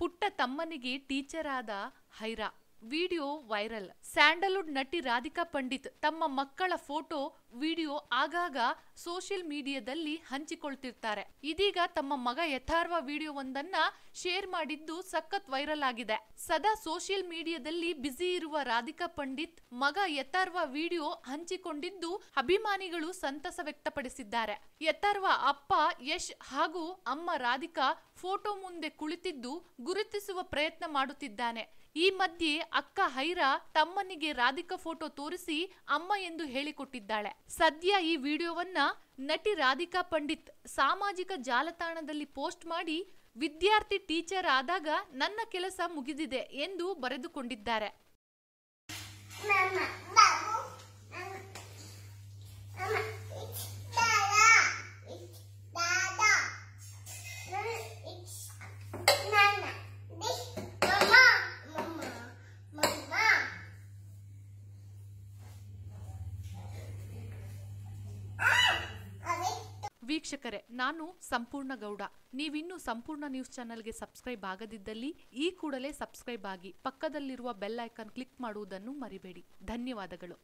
ಪುಟ್ಟ ತಮ್ಮನಿಗೆ ಟೀಚರ್ ಆದ ವಿಡಿಯೋ ವೈರಲ್ ಸ್ಯಾಂಡಲ್ವುಡ್ ನಟಿ ರಾಧಿಕಾ ಪಂಡಿತ್ ತಮ್ಮ ಮಕ್ಕಳ ಫೋಟೋ ವಿಡಿಯೋ ಆಗಾಗ ಸೋಷಿಯಲ್ ಮೀಡಿಯಾದಲ್ಲಿ ಹಂಚಿಕೊಳ್ತಿರ್ತಾರೆ ಇದೀಗ ತಮ್ಮ ಮಗ ಯಥಾರ್ವ ವಿಡಿಯೋವೊಂದನ್ನ ಶೇರ್ ಮಾಡಿದ್ದು ಸಖತ್ ವೈರಲ್ ಆಗಿದೆ ಸದಾ ಸೋಷಿಯಲ್ ಮೀಡಿಯಾದಲ್ಲಿ ಬ್ಯುಸಿ ಇರುವ ರಾಧಿಕಾ ಪಂಡಿತ್ ಮಗ ಯಥಾರ್ವ ವಿಡಿಯೋ ಹಂಚಿಕೊಂಡಿದ್ದು ಅಭಿಮಾನಿಗಳು ಸಂತಸ ವ್ಯಕ್ತಪಡಿಸಿದ್ದಾರೆ ಯಥಾರ್ವ ಅಪ್ಪ ಯಶ್ ಹಾಗೂ ಅಮ್ಮ ರಾಧಿಕಾ ಫೋಟೋ ಮುಂದೆ ಕುಳಿತಿದ್ದು ಗುರುತಿಸುವ ಪ್ರಯತ್ನ ಮಾಡುತ್ತಿದ್ದಾನೆ ಈ ಮಧ್ಯೆ ಅಕ್ಕ ಹೈರಾ ತಮ್ಮನಿಗೆ ರಾಧಿಕಾ ಫೋಟೋ ತೋರಿಸಿ ಅಮ್ಮ ಎಂದು ಹೇಳಿಕೊಟ್ಟಿದ್ದಾಳೆ ಸದ್ಯ ಈ ವಿಡಿಯೋವನ್ನ ನಟಿ ರಾಧಿಕಾ ಪಂಡಿತ್ ಸಾಮಾಜಿಕ ಜಾಲತಾಣದಲ್ಲಿ ಪೋಸ್ಟ್ ಮಾಡಿ ವಿದ್ಯಾರ್ಥಿ ಟೀಚರ್ ಆದಾಗ ನನ್ನ ಕೆಲಸ ಮುಗಿದಿದೆ ಎಂದು ಬರೆದುಕೊಂಡಿದ್ದಾರೆ ವೀಕ್ಷಕರೇ ನಾನು ಸಂಪೂರ್ಣ ಗೌಡ ನೀವಿನ್ನು ಸಂಪೂರ್ಣ ನ್ಯೂಸ್ ಚಾನೆಲ್ಗೆ ಸಬ್ಸ್ಕ್ರೈಬ್ ಆಗದಿದ್ದಲ್ಲಿ ಈ ಕೂಡಲೇ ಸಬ್ಸ್ಕ್ರೈಬ್ ಆಗಿ ಪಕ್ಕದಲ್ಲಿರುವ ಬೆಲ್ ಐಕಾನ್ ಕ್ಲಿಕ್ ಮಾಡುವುದನ್ನು ಮರಿಬೇಡಿ ಧನ್ಯವಾದಗಳು